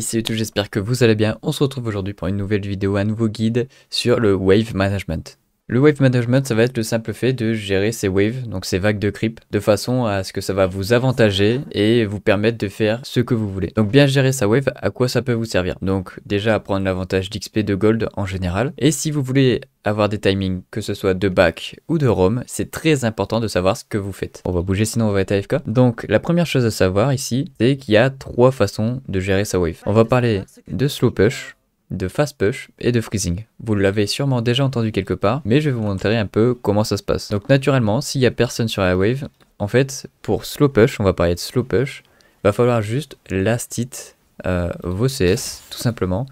salut tout, j'espère que vous allez bien. On se retrouve aujourd'hui pour une nouvelle vidéo, un nouveau guide sur le Wave Management. Le wave management, ça va être le simple fait de gérer ses waves, donc ces vagues de creep, de façon à ce que ça va vous avantager et vous permettre de faire ce que vous voulez. Donc bien gérer sa wave, à quoi ça peut vous servir Donc déjà à prendre l'avantage d'XP de gold en général. Et si vous voulez avoir des timings, que ce soit de back ou de roam, c'est très important de savoir ce que vous faites. On va bouger sinon on va être AFK. Donc la première chose à savoir ici, c'est qu'il y a trois façons de gérer sa wave. On va parler de slow push, de fast push et de freezing. Vous l'avez sûrement déjà entendu quelque part, mais je vais vous montrer un peu comment ça se passe. Donc naturellement, s'il n'y a personne sur la wave, en fait, pour slow push, on va parler de slow push, va falloir juste last hit euh, vos CS, tout simplement.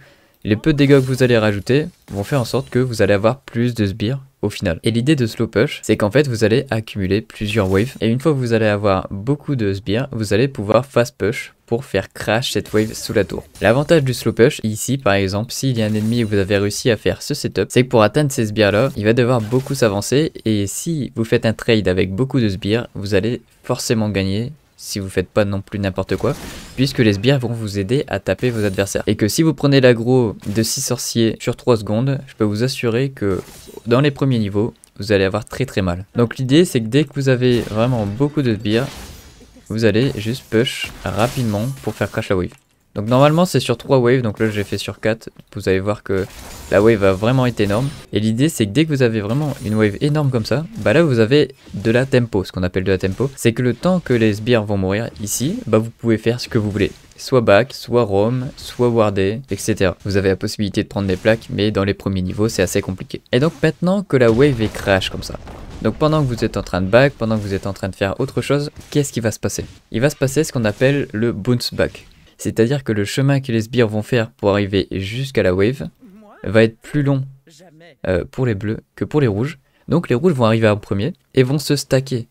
Les peu de dégâts que vous allez rajouter vont faire en sorte que vous allez avoir plus de sbires au final. Et l'idée de slow push, c'est qu'en fait vous allez accumuler plusieurs waves et une fois que vous allez avoir beaucoup de sbires, vous allez pouvoir fast push pour faire crash cette wave sous la tour. L'avantage du slow push, ici par exemple, s'il y a un ennemi vous avez réussi à faire ce setup, c'est que pour atteindre ces sbires là, il va devoir beaucoup s'avancer et si vous faites un trade avec beaucoup de sbires, vous allez forcément gagner si vous faites pas non plus n'importe quoi, puisque les sbires vont vous aider à taper vos adversaires. Et que si vous prenez l'aggro de 6 sorciers sur 3 secondes, je peux vous assurer que dans les premiers niveaux, vous allez avoir très très mal. Donc l'idée c'est que dès que vous avez vraiment beaucoup de sbires, vous allez juste push rapidement pour faire crash la wave. Donc normalement c'est sur 3 waves, donc là j'ai fait sur 4, vous allez voir que la wave a vraiment été énorme. Et l'idée c'est que dès que vous avez vraiment une wave énorme comme ça, bah là vous avez de la tempo, ce qu'on appelle de la tempo. C'est que le temps que les sbires vont mourir ici, bah vous pouvez faire ce que vous voulez. Soit back, soit roam, soit wardé, etc. Vous avez la possibilité de prendre des plaques, mais dans les premiers niveaux c'est assez compliqué. Et donc maintenant que la wave est crash comme ça, donc pendant que vous êtes en train de back, pendant que vous êtes en train de faire autre chose, qu'est-ce qui va se passer Il va se passer ce qu'on appelle le bounce back. C'est-à-dire que le chemin que les sbires vont faire pour arriver jusqu'à la wave va être plus long euh, pour les bleus que pour les rouges. Donc les rouges vont arriver en premier et vont se stacker.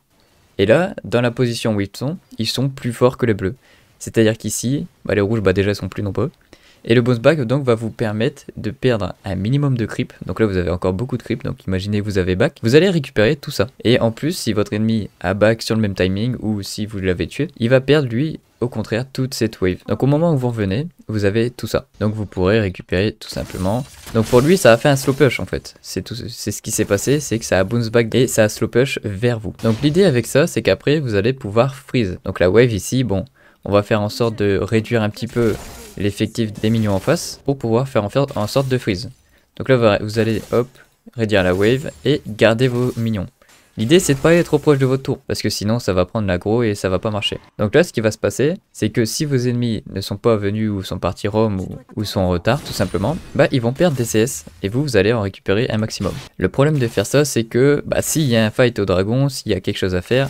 Et là, dans la position où ils sont, ils sont plus forts que les bleus. C'est-à-dire qu'ici, bah, les rouges bah, déjà sont plus nombreux. Et le bounce back donc va vous permettre de perdre un minimum de creep. Donc là vous avez encore beaucoup de creep, donc imaginez vous avez back, vous allez récupérer tout ça. Et en plus si votre ennemi a back sur le même timing ou si vous l'avez tué, il va perdre lui au contraire toute cette wave. Donc au moment où vous revenez, vous avez tout ça. Donc vous pourrez récupérer tout simplement. Donc pour lui, ça a fait un slow push en fait. C'est tout, c'est ce qui s'est passé, c'est que ça a bounce back et ça a slow push vers vous. Donc l'idée avec ça, c'est qu'après vous allez pouvoir freeze. Donc la wave ici, bon, on va faire en sorte de réduire un petit peu l'effectif des minions en face pour pouvoir faire en, sorte de freeze. Donc là vous allez hop, réduire la wave et garder vos minions. L'idée c'est de pas aller trop proche de votre tour parce que sinon ça va prendre l'aggro et ça va pas marcher. Donc là ce qui va se passer c'est que si vos ennemis ne sont pas venus ou sont partis roam ou, ou, sont en retard tout simplement, bah ils vont perdre des CS et vous vous allez en récupérer un maximum. Le problème de faire ça c'est que bah s'il y a un fight au dragon, s'il y a quelque chose à faire,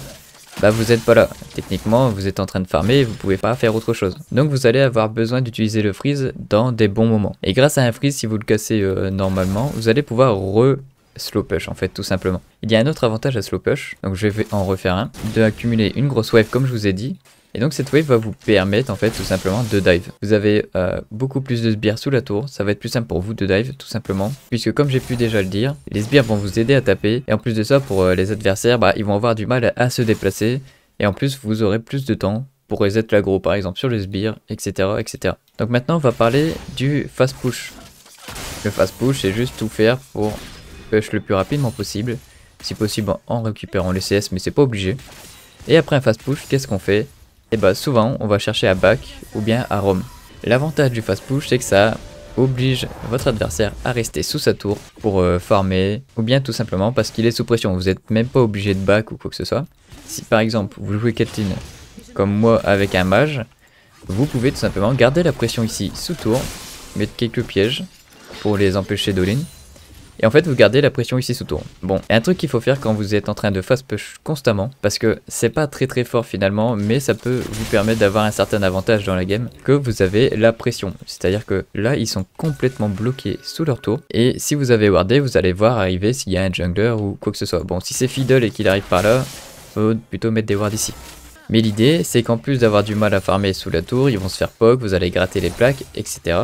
bah vous êtes pas là. Techniquement, vous êtes en train de farmer et vous pouvez pas faire autre chose. Donc vous allez avoir besoin d'utiliser le freeze dans des bons moments. Et grâce à un freeze, si vous le cassez euh, normalement, vous allez pouvoir re slow push en fait tout simplement. Il y a un autre avantage à slow push, donc je vais en refaire un, de accumuler une grosse wave comme je vous ai dit, et donc cette wave va vous permettre en fait tout simplement de dive. Vous avez euh, beaucoup plus de sbires sous la tour, ça va être plus simple pour vous de dive tout simplement. Puisque comme j'ai pu déjà le dire, les sbires vont vous aider à taper. Et en plus de ça pour euh, les adversaires, bah, ils vont avoir du mal à, se déplacer. Et en plus vous aurez plus de temps pour reset l'aggro par exemple sur les sbires, etc. etc. Donc maintenant on va parler du fast push. Le fast push c'est juste tout faire pour push le plus rapidement possible. Si possible en récupérant les CS mais c'est pas obligé. Et après un fast push, qu'est-ce qu'on fait et eh bah ben, souvent on va chercher à back ou bien à Rome. L'avantage du fast push c'est que ça oblige votre adversaire à rester sous sa tour pour former. Euh, farmer ou bien tout simplement parce qu'il est sous pression, vous n'êtes même pas obligé de back ou quoi que ce soit. Si par exemple vous jouez Catelyn comme moi avec un mage, vous pouvez tout simplement garder la pression ici sous tour, mettre quelques pièges pour les empêcher dall et en fait, vous gardez la pression ici sous tour. Bon, un truc qu'il faut faire quand vous êtes en train de fast push constamment, parce que c'est pas très très fort finalement, mais ça peut vous permettre d'avoir un certain avantage dans la game, que vous avez la pression. C'est-à-dire que là, ils sont complètement bloqués sous leur tour, et si vous avez wardé, vous allez voir arriver s'il y a un jungler ou quoi que ce soit. Bon, si c'est Fiddle et qu'il arrive par là, faut euh, plutôt mettre des wards ici. Mais l'idée, c'est qu'en plus d'avoir du mal à farmer sous la tour, ils vont se faire poke, vous allez gratter les plaques, etc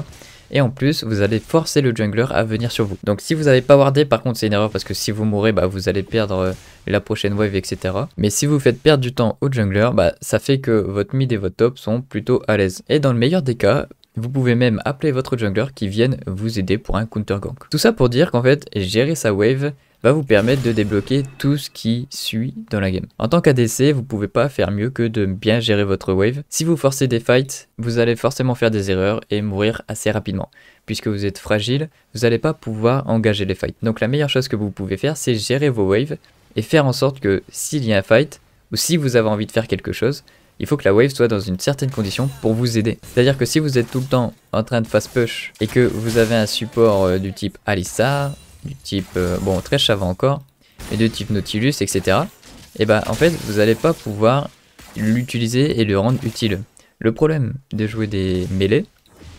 et en plus vous allez forcer le jungler à venir sur vous. Donc si vous n'avez pas wardé par contre c'est une erreur parce que si vous mourrez bah, vous allez perdre euh, la prochaine wave etc. Mais si vous faites perdre du temps au jungler bah, ça fait que votre mid et votre top sont plutôt à l'aise. Et dans le meilleur des cas vous pouvez même appeler votre jungler qui vienne vous aider pour un counter gank. Tout ça pour dire qu'en fait gérer sa wave va vous permettre de débloquer tout ce qui suit dans la game. En tant qu'ADC, vous pouvez pas faire mieux que de bien gérer votre wave. Si vous forcez des fights, vous allez forcément faire des erreurs et mourir assez rapidement. Puisque vous êtes fragile, vous n'allez pas pouvoir engager les fights. Donc la meilleure chose que vous pouvez faire, c'est gérer vos waves et faire en sorte que s'il y a un fight, ou si vous avez envie de faire quelque chose, il faut que la wave soit dans une certaine condition pour vous aider. C'est-à-dire que si vous êtes tout le temps en train de fast push et que vous avez un support euh, du type Alistar, du type, euh, bon, très chavant encore, et de type Nautilus, etc. Et bah en fait, vous n'allez pas pouvoir l'utiliser et le rendre utile. Le problème de jouer des mêlées,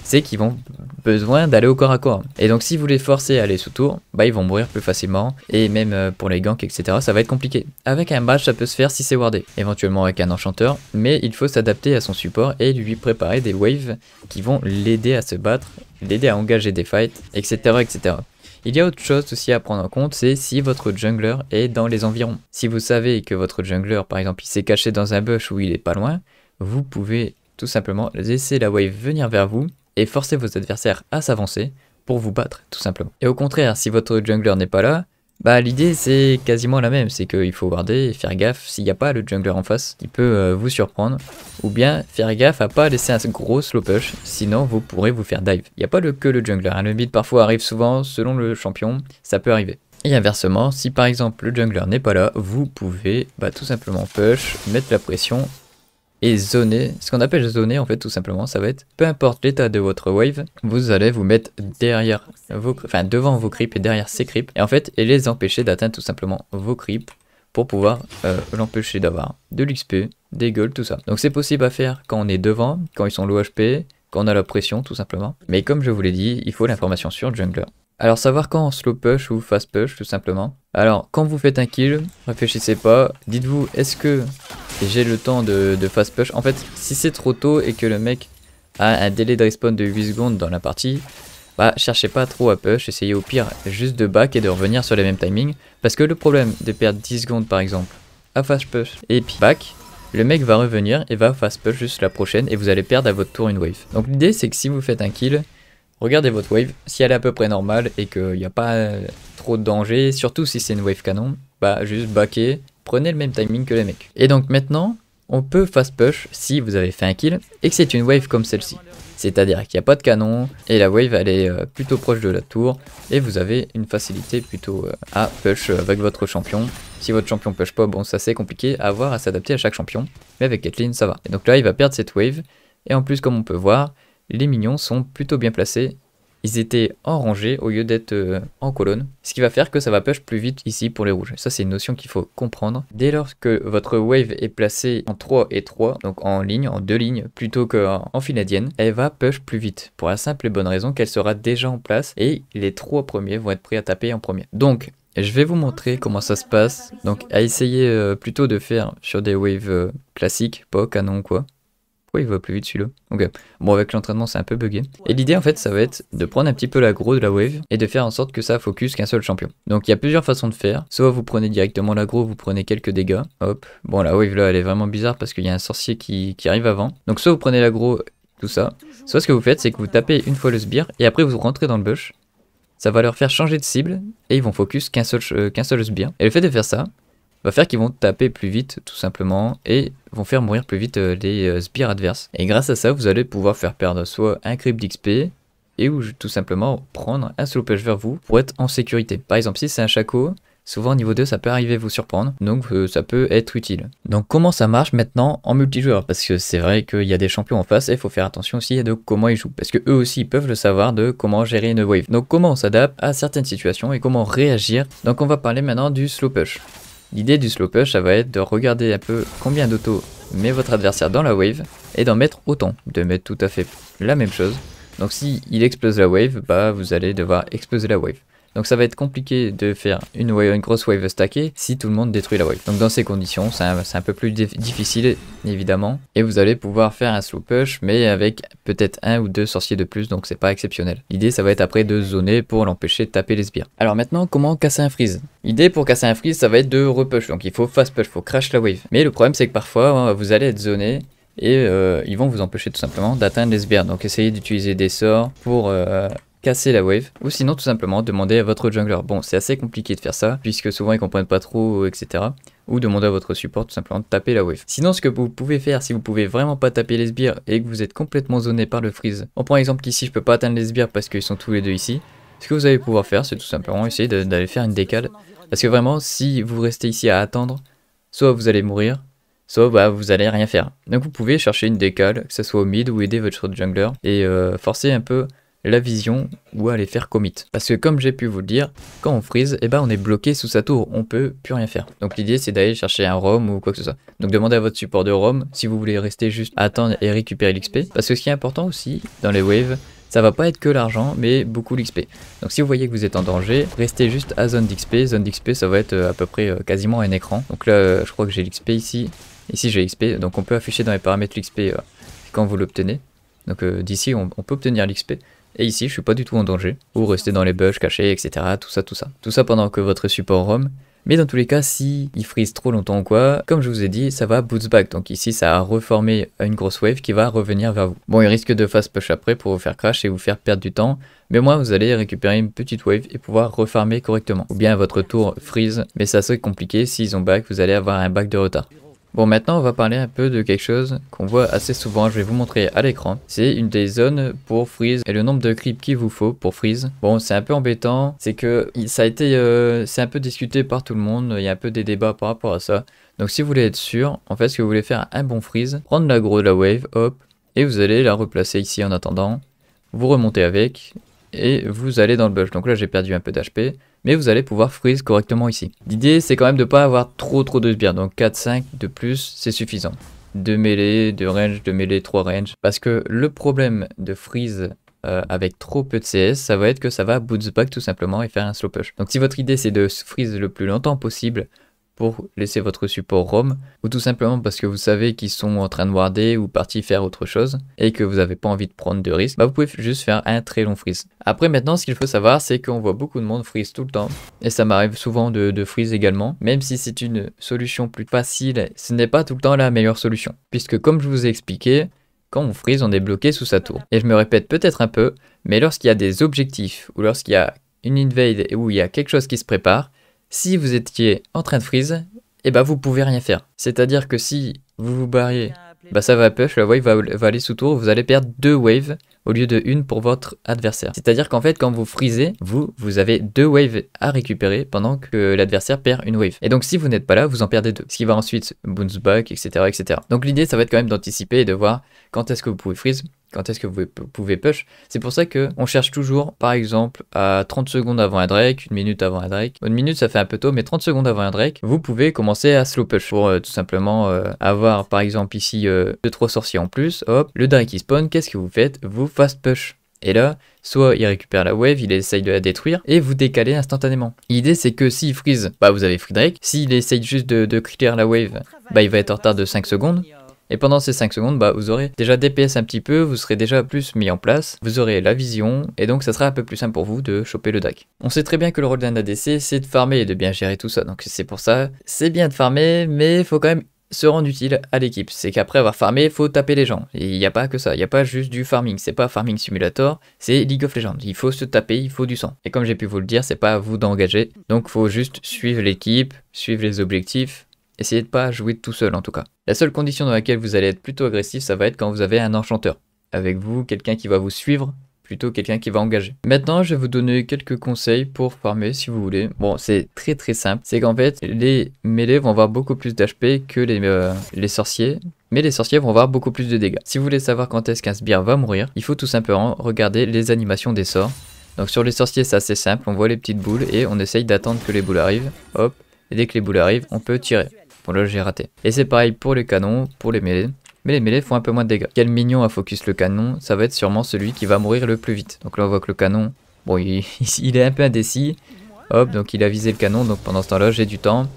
c'est qu'ils vont besoin d'aller au corps à corps. Et donc si vous les forcez à aller sous tour, bah ils vont mourir plus facilement, et même euh, pour les ganks, etc., ça va être compliqué. Avec un badge, ça peut se faire si c'est wardé, éventuellement avec un enchanteur, mais il faut s'adapter à son support et lui préparer des waves qui vont l'aider à se battre, l'aider à engager des fights, etc., etc. Il y a autre chose aussi à prendre en compte, c'est si votre jungler est dans les environs. Si vous savez que votre jungler, par exemple, il s'est caché dans un bush où il est pas loin, vous pouvez tout simplement laisser la wave venir vers vous et forcer vos adversaires à s'avancer pour vous battre, tout simplement. Et au contraire, si votre jungler n'est pas là, bah l'idée c'est quasiment la même, c'est qu'il faut garder et faire gaffe s'il n'y a pas le jungler en face qui peut euh, vous surprendre. Ou bien faire gaffe à pas laisser un gros slow push, sinon vous pourrez vous faire dive. Il n'y a pas que le jungler, un hein. le mid parfois arrive souvent selon le champion, ça peut arriver. Et inversement, si par exemple le jungler n'est pas là, vous pouvez bah, tout simplement push, mettre la pression et zoner, ce qu'on appelle zoner en fait tout simplement, ça va être peu importe l'état de votre wave, vous allez vous mettre derrière vos, enfin devant vos creeps et derrière ces creeps et en fait et les empêcher d'atteindre tout simplement vos creeps pour pouvoir euh, l'empêcher d'avoir de l'XP, des gueules, tout ça. Donc c'est possible à faire quand on est devant, quand ils sont low HP, quand on a la pression tout simplement. Mais comme je vous l'ai dit, il faut l'information sur jungler. Alors savoir quand on slow push ou fast push tout simplement. Alors quand vous faites un kill, réfléchissez pas, dites-vous est-ce que j'ai le temps de, de, fast push. En fait, si c'est trop tôt et que le mec a un délai de respawn de 8 secondes dans la partie, bah cherchez pas trop à push, essayez au pire juste de back et de revenir sur les mêmes timings. Parce que le problème de perdre 10 secondes par exemple à fast push et puis back, le mec va revenir et va fast push juste la prochaine et vous allez perdre à votre tour une wave. Donc l'idée c'est que si vous faites un kill, regardez votre wave, si elle est à peu près normale et qu'il n'y a pas euh, trop de danger, surtout si c'est une wave canon, bah juste backer prenez le même timing que les mecs. Et donc maintenant, on peut fast push si vous avez fait un kill et que c'est une wave comme celle-ci. C'est-à-dire qu'il n'y a pas de canon et la wave elle est euh, plutôt proche de la tour et vous avez une facilité plutôt euh, à push euh, avec votre champion. Si votre champion push pas, bon ça c'est compliqué à avoir à s'adapter à chaque champion, mais avec Caitlyn ça va. Et donc là il va perdre cette wave et en plus comme on peut voir, les minions sont plutôt bien placés ils étaient en rangée au lieu d'être euh, en colonne, ce qui va faire que ça va push plus vite ici pour les rouges. Ça, c'est une notion qu'il faut comprendre. Dès lorsque votre wave est placée en 3 et 3, donc en ligne, en deux lignes, plutôt qu'en en elle va push plus vite, pour la simple et bonne raison qu'elle sera déjà en place et les trois premiers vont être prêts à taper en premier. Donc, je vais vous montrer comment ça se passe, donc à essayer euh, plutôt de faire sur des waves euh, classiques, pas canon quoi. Pourquoi il va plus vite celui-là Ok. Bon, avec l'entraînement, c'est un peu bugué. Et l'idée, en fait, ça va être de prendre un petit peu l'aggro de la wave et de faire en sorte que ça focus qu'un seul champion. Donc, il y a plusieurs façons de faire. Soit vous prenez directement l'aggro, vous prenez quelques dégâts. Hop. Bon, la wave, là, elle est vraiment bizarre parce qu'il y a un sorcier qui, arrive avant. Donc, soit vous prenez l'aggro, tout ça. Soit ce que vous faites, c'est que vous tapez une fois le sbire et après, vous rentrez dans le bush ça va leur faire changer de cible et ils vont focus qu'un seul, euh, qu'un seul, sbire. Et le fait de faire ça, va faire qu'ils vont taper plus vite tout simplement et vont faire mourir plus vite euh, les euh, spires adverses. Et grâce à ça, vous allez pouvoir faire perdre soit un creep d'XP et ou tout simplement prendre un slow push vers vous pour être en sécurité. Par exemple, si c'est un Shako souvent niveau 2 ça peut arriver à vous surprendre, donc euh, ça peut être utile. Donc comment ça marche maintenant en multijoueur Parce que c'est vrai qu'il y a des champions en face et il faut faire attention aussi de comment ils jouent, parce que eux aussi peuvent le savoir de comment gérer une wave. Donc comment on s'adapte à certaines situations et comment réagir. Donc on va parler maintenant du slow push. L'idée du slow push, ça va être de regarder un peu combien d'auto met votre adversaire dans la wave et d'en mettre autant, de mettre tout à fait la même chose. Donc si il explose la wave, bah vous allez devoir exploser la wave. Donc ça va être compliqué de faire une, une grosse wave stackée si tout le monde détruit la wave. Donc dans ces conditions, c'est un, peu plus difficile évidemment. Et vous allez pouvoir faire un slow push mais avec peut-être un ou deux sorciers de plus donc c'est pas exceptionnel. L'idée ça va être après de zoner pour l'empêcher de taper les sbires. Alors maintenant comment casser un freeze L'idée pour casser un freeze ça va être de repush donc il faut fast push, il faut crash la wave. Mais le problème c'est que parfois hein, vous allez être zoné et euh, ils vont vous empêcher tout simplement d'atteindre les sbires. Donc essayez d'utiliser des sorts pour euh, casser la wave, ou sinon tout simplement demander à votre jungler. Bon, c'est assez compliqué de faire ça, puisque souvent ils comprennent pas trop, etc. Ou demander à votre support tout simplement de taper la wave. Sinon, ce que vous pouvez faire si vous pouvez vraiment pas taper les sbires et que vous êtes complètement zoné par le freeze, on prend exemple qu'ici je peux pas atteindre les sbires parce qu'ils sont tous les deux ici. Ce que vous allez pouvoir faire, c'est tout simplement essayer d'aller faire une décale. Parce que vraiment, si vous restez ici à attendre, soit vous allez mourir, soit bah, vous allez rien faire. Donc vous pouvez chercher une décale, que ce soit au mid ou aider votre jungler, et euh, forcer un peu la vision ou aller faire commit. Parce que comme j'ai pu vous le dire, quand on freeze, eh ben on est bloqué sous sa tour, on peut plus rien faire. Donc l'idée c'est d'aller chercher un ROM ou quoi que ce soit. Donc demandez à votre support de ROM si vous voulez rester juste à attendre et récupérer l'XP. Parce que ce qui est important aussi dans les waves, ça va pas être que l'argent, mais beaucoup l'XP. Donc si vous voyez que vous êtes en danger, restez juste à zone d'XP. Zone d'XP, ça va être euh, à peu près euh, quasiment un écran. Donc là, euh, je crois que j'ai l'XP ici. Ici, j'ai l'XP. Donc on peut afficher dans les paramètres l'XP quand vous l'obtenez. Donc d'ici, on peut obtenir l'XP. Et ici, je suis pas du tout en danger. Ou rester dans les bush cachés, etc. Tout ça, tout ça. Tout ça pendant que votre support roam. Mais dans tous les cas, si il freeze trop longtemps ou quoi, comme je vous ai dit, ça va boots back. Donc ici, ça a reformé une grosse wave qui va revenir vers vous. Bon, il risque de fast push après pour vous faire crash et vous faire perdre du temps. Mais au moins, vous allez récupérer une petite wave et pouvoir refarmer correctement. Ou bien votre tour freeze, mais ça serait compliqué. S'ils ont back, vous allez avoir un back de retard. Bon, maintenant, on va parler un peu de quelque chose qu'on voit assez souvent. Je vais vous montrer à l'écran. C'est une des zones pour freeze et le nombre de clips qu'il vous faut pour freeze. Bon, c'est un peu embêtant. C'est que ça a été... Euh, c'est un peu discuté par tout le monde. Il y a un peu des débats par rapport à ça. Donc, si vous voulez être sûr, en fait, ce que vous voulez faire un bon freeze, prendre l'aggro de la wave, hop, et vous allez la replacer ici en attendant. Vous remontez avec et vous allez dans le bush. Donc là j'ai perdu un peu d'HP, mais vous allez pouvoir freeze correctement ici. L'idée c'est quand même de ne pas avoir trop trop de sbires, donc 4-5 de plus c'est suffisant. 2 melee, 2 range, 2 melee, 3 range. Parce que le problème de freeze euh, avec trop peu de CS, ça va être que ça va boots back tout simplement et faire un slow push. Donc si votre idée c'est de freeze le plus longtemps possible, pour laisser votre support ROM ou tout simplement parce que vous savez qu'ils sont en train de warder ou partis faire autre chose et que vous n'avez pas envie de prendre de risques, bah, vous pouvez juste faire un très long freeze. Après maintenant ce qu'il faut savoir c'est qu'on voit beaucoup de monde freeze tout le temps et ça m'arrive souvent de, freeze également même si c'est une solution plus facile ce n'est pas tout le temps la meilleure solution puisque comme je vous ai expliqué quand on freeze, on est bloqué sous sa tour. Et je me répète peut-être un peu, mais lorsqu'il y a des objectifs ou lorsqu'il y a une invade ou il y a quelque chose qui se prépare, si vous étiez en train de freeze, vous eh ben vous pouvez rien faire. C'est-à-dire que si vous vous barriez, bah ça va push, la wave va, aller sous tour, vous allez perdre deux waves au lieu de une pour votre adversaire. C'est-à-dire qu'en fait, quand vous freezez, vous, vous avez deux waves à récupérer pendant que l'adversaire perd une wave. Et donc, si vous n'êtes pas là, vous en perdez deux. Ce qui va ensuite bounce back, etc. etc. Donc, l'idée, ça va être quand même d'anticiper et de voir quand est-ce que vous pouvez freeze, quand est-ce que vous pouvez push. C'est pour ça que on cherche toujours, par exemple, à 30 secondes avant un Drake, une minute avant un Drake. Une minute, ça fait un peu tôt, mais 30 secondes avant un Drake, vous pouvez commencer à slow push pour euh, tout simplement euh, avoir, par exemple, ici 2-3 euh, sorciers en plus. Hop, le Drake il spawn, qu'est-ce que vous faites Vous fast push. Et là, soit il récupère la wave, il essaye de la détruire, et vous décalez instantanément. L'idée c'est que s'il freeze, bah vous avez free Drake, s'il essaye juste de, de clear la wave, bah il va être en retard de 5 secondes, et pendant ces 5 secondes, bah, vous aurez déjà DPS un petit peu, vous serez déjà plus mis en place, vous aurez la vision, et donc ça sera un peu plus simple pour vous de choper le DAC. On sait très bien que le rôle d'un ADC, c'est de farmer et de bien gérer tout ça, donc c'est pour ça, c'est bien de farmer, mais il faut quand même se rendre utile à l'équipe. C'est qu'après avoir farmé, il faut taper les gens. et Il n'y a pas que ça. Il n'y a pas juste du farming. C'est pas farming simulator, c'est League of Legends. Il faut se taper, il faut du sang. Et comme j'ai pu vous le dire, c'est pas à vous d'engager. Donc faut juste suivre l'équipe, suivre les objectifs, Essayez de pas jouer tout seul en tout cas. La seule condition dans laquelle vous allez être plutôt agressif, ça va être quand vous avez un enchanteur. Avec vous, quelqu'un qui va vous suivre, plutôt quelqu'un qui va engager. Maintenant, je vais vous donner quelques conseils pour farmer si vous voulez. Bon, c'est très très simple. C'est qu'en fait, les mêlés vont avoir beaucoup plus d'HP que les, euh, les sorciers. Mais les sorciers vont avoir beaucoup plus de dégâts. Si vous voulez savoir quand est-ce qu'un sbire va mourir, il faut tout simplement regarder les animations des sorts. Donc sur les sorciers, c'est assez simple. On voit les petites boules et on essaye d'attendre que les boules arrivent. Hop. Et dès que les boules arrivent, on peut tirer. Bon là j'ai raté. Et c'est pareil pour les canons, pour les mêlées. Mais les mêlées font un peu moins de dégâts. Quel mignon à focus le canon, ça va être sûrement celui qui va mourir le plus vite. Donc là on voit que le canon, bon il, est un peu indécis. Hop, donc il a visé le canon, donc pendant ce temps-là j'ai du temps.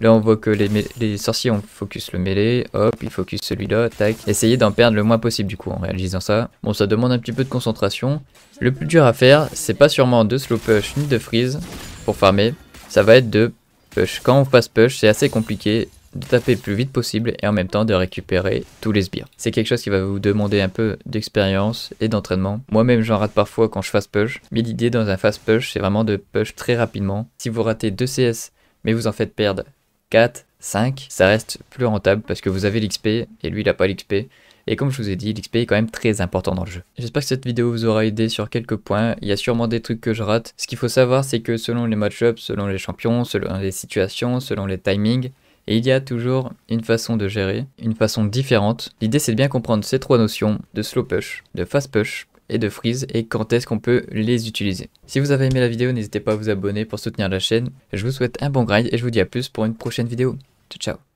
Là on voit que les, les, sorciers ont focus le mêlé, hop, il focus celui-là, tac. Essayez d'en perdre le moins possible du coup en réalisant ça. Bon ça demande un petit peu de concentration. Le plus dur à faire, c'est pas sûrement de slow push ni de freeze pour farmer, ça va être de push. Quand on fasse push, c'est assez compliqué de taper le plus vite possible et en même temps de récupérer tous les sbires. C'est quelque chose qui va vous demander un peu d'expérience et d'entraînement. Moi-même j'en rate parfois quand je fasse push, mais l'idée dans un fast push c'est vraiment de push très rapidement. Si vous ratez 2 CS mais vous en faites perdre 4, 5, ça reste plus rentable parce que vous avez l'XP et lui il n'a pas l'XP. Et comme je vous ai dit, l'XP est quand même très important dans le jeu. J'espère que cette vidéo vous aura aidé sur quelques points. Il y a sûrement des trucs que je rate. Ce qu'il faut savoir, c'est que selon les match selon les champions, selon les situations, selon les timings, il y a toujours une façon de gérer, une façon différente. L'idée c'est de bien comprendre ces trois notions de slow push, de fast push et de freeze et quand est-ce qu'on peut les utiliser. Si vous avez aimé la vidéo, n'hésitez pas à vous abonner pour soutenir la chaîne. Je vous souhaite un bon grind et je vous dis à plus pour une prochaine vidéo ciao ciao